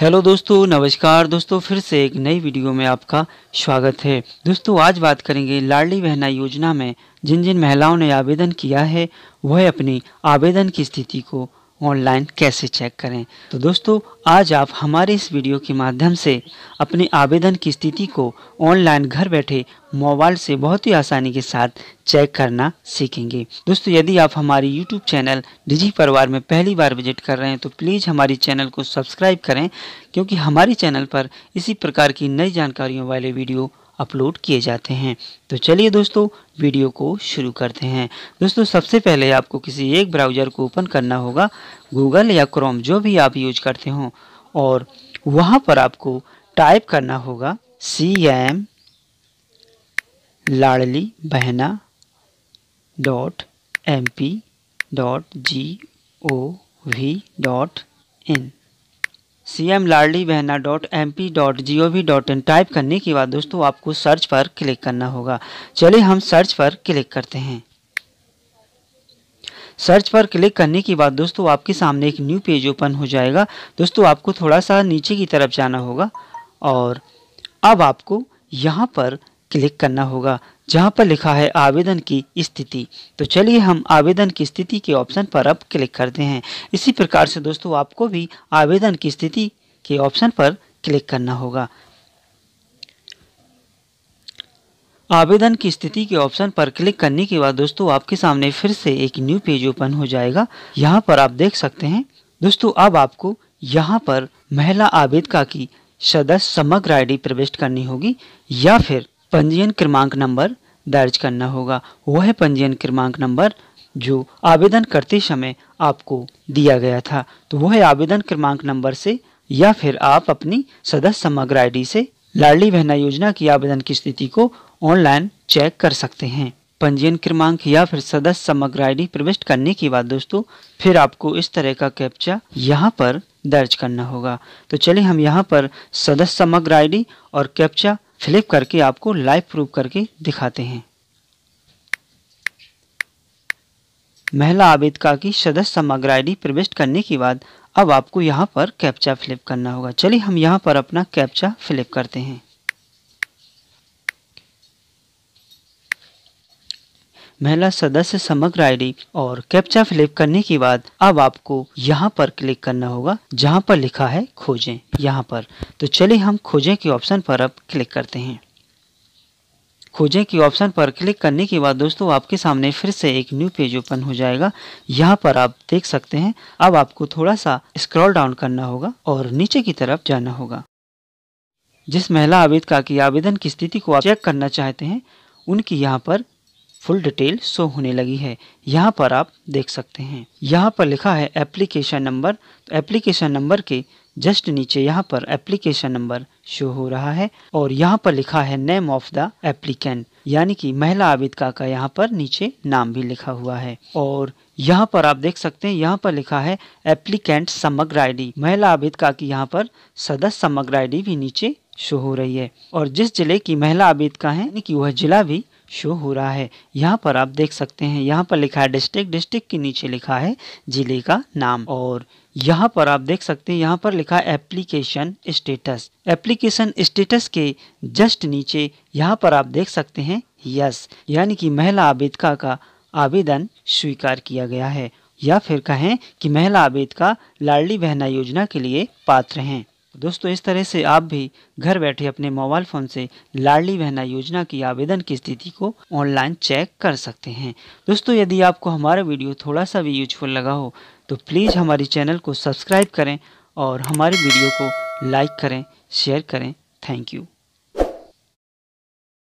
hello दोस्तों नमस्कार दोस्तों फिर से एक नई वीडियो में आपका स्वागत है दोस्तों आज बात करेंगे लाडली बहना योजना में जिन जिन महिलाओं ने आवेदन किया है वह अपनी आवेदन की स्थिति को ऑनलाइन कैसे चेक करें तो दोस्तों आज आप हमारे इस वीडियो के माध्यम से अपने आवेदन की स्थिति को ऑनलाइन घर बैठे मोबाइल से बहुत ही आसानी के साथ चेक करना सीखेंगे दोस्तों यदि आप हमारी यूट्यूब चैनल डिजी परिवार में पहली बार विजिट कर रहे हैं तो प्लीज़ हमारी चैनल को सब्सक्राइब करें क्योंकि हमारे चैनल पर इसी प्रकार की नई जानकारियों वाले वीडियो अपलोड किए जाते हैं तो चलिए दोस्तों वीडियो को शुरू करते हैं दोस्तों सबसे पहले आपको किसी एक ब्राउज़र को ओपन करना होगा गूगल या क्रोम जो भी आप यूज करते हो और वहाँ पर आपको टाइप करना होगा सी M Ladli Behna dot M P dot G O V dot in C M Ladli Behna dot M P dot G O V dot in type करने के बाद दोस्तों आपको सर्च पर क्लिक करना होगा चलिए हम सर्च पर क्लिक करते हैं सर्च पर क्लिक करने के बाद दोस्तों आपके सामने एक न्यू पेज ओपन हो जाएगा दोस्तों आपको थोड़ा सा नीचे की तरफ जाना होगा और अब आपको यहाँ पर क्लिक करना होगा जहां पर लिखा है आवेदन की स्थिति तो चलिए हम आवेदन की स्थिति के ऑप्शन पर अब क्लिक करते हैं इसी प्रकार से दोस्तों आपको भी आवेदन की स्थिति के ऑप्शन पर क्लिक करना होगा आवेदन की स्थिति के ऑप्शन पर क्लिक करने के बाद दोस्तों आपके सामने फिर से एक न्यू पेज ओपन हो जाएगा यहाँ पर आप देख सकते हैं दोस्तों अब आपको यहाँ पर महिला आवेदका की सदस्य समग्र आईडी प्रविष्ट करनी होगी या फिर पंजीयन क्रमांक नंबर दर्ज करना होगा वह है पंजीयन क्रमांक नंबर जो आवेदन करते समय आपको दिया गया था तो वह आवेदन क्रमांक नंबर से या फिर आप अपनी सदस्य समग्र आईडी से लाडली बहना योजना की आवेदन की स्थिति को ऑनलाइन चेक कर सकते हैं पंजीयन क्रमांक या फिर सदस्य समग्र आईडी प्रविष्ट करने के बाद दोस्तों फिर आपको इस तरह का कैप्चा यहाँ पर दर्ज करना होगा तो चलिए हम यहाँ पर सदस्य समग्र आईडी और कैप्चा फ्लिप करके आपको लाइव प्रूफ करके दिखाते हैं महिला आबेदका की सदस्य समग्र आईडी प्रविष्ट करने के बाद अब आपको यहाँ पर कैप्चा फ्लिप करना होगा चलिए हम यहाँ पर अपना कैप्चा फ्लिप करते हैं महिला सदस्य समग्र आईडी और कैप्चा फिलिप करने के बाद अब आपको यहाँ पर क्लिक करना होगा जहाँ पर लिखा है खोजें यहाँ पर तो चलिए हम खोजें के ऑप्शन पर अब क्लिक करते हैं खोजें के ऑप्शन पर क्लिक करने के बाद दोस्तों आपके सामने फिर से एक न्यू पेज ओपन हो जाएगा यहाँ पर आप देख सकते हैं अब आपको थोड़ा सा स्क्रॉल डाउन करना होगा और नीचे की तरफ जाना होगा जिस महिला आवेदका की आवेदन की स्थिति को आप चेक करना चाहते हैं उनकी यहाँ पर फुल डिटेल शो होने लगी है यहाँ पर आप देख सकते हैं यहाँ पर लिखा है एप्लीकेशन नंबर तो एप्लीकेशन नंबर के जस्ट नीचे यहाँ पर एप्लीकेशन नंबर शो हो रहा है और यहाँ पर लिखा है नेम ऑफ द एप्लीकेंट यानी कि महिला आवेदका का यहाँ पर नीचे नाम भी लिखा हुआ है और यहाँ पर आप देख सकते हैं यहाँ पर लिखा है एप्लीकेंट समग्र आईडी महिला आवेदका की यहाँ पर सदस्य समग्र आईडी भी नीचे शो हो रही है और जिस जिले की महिला का है कि वह जिला भी शो हो रहा है यहाँ पर आप देख सकते हैं यहाँ पर लिखा है डिस्ट्रिक्ट डिस्ट्रिक्ट के नीचे लिखा है जिले का नाम और यहाँ पर आप देख सकते हैं यहाँ पर लिखा है एप्लीकेशन स्टेटस एप्लीकेशन स्टेटस के जस्ट नीचे यहाँ पर आप देख सकते हैं यस यानी कि महिला आवेदका का आवेदन स्वीकार किया गया है या फिर कहें कि महिला आवेदका लाडली बहना योजना के लिए पात्र हैं दोस्तों इस तरह से आप भी घर बैठे अपने मोबाइल फ़ोन से लाडली बहना योजना की आवेदन की स्थिति को ऑनलाइन चेक कर सकते हैं दोस्तों यदि आपको हमारा वीडियो थोड़ा सा भी यूजफुल लगा हो तो प्लीज़ हमारे चैनल को सब्सक्राइब करें और हमारे वीडियो को लाइक करें शेयर करें थैंक यू